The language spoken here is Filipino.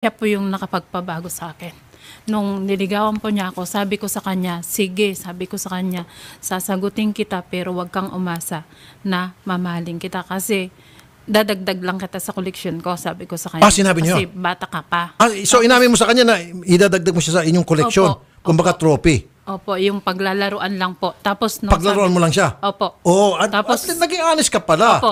Siya po yung nakapagpabago sa akin. Nung niligawan po niya ako, sabi ko sa kanya, sige, sabi ko sa kanya, sasagutin kita pero wag kang umasa na mamahalin kita kasi dadagdag lang kita sa collection ko, sabi ko sa kanya. Ah, sinabi niyo? Kasi bata ka pa. Ah, so inamin mo sa kanya na idadagdag mo siya sa inyong collection, Opo, kumbaga opo. trophy. Opo, yung paglalaruan lang po. Tapos nung Paglalaruan sabi- mo lang siya. Opo. Oo, oh, at, Tapos, Tapos- at naging honest ka pala. Opo.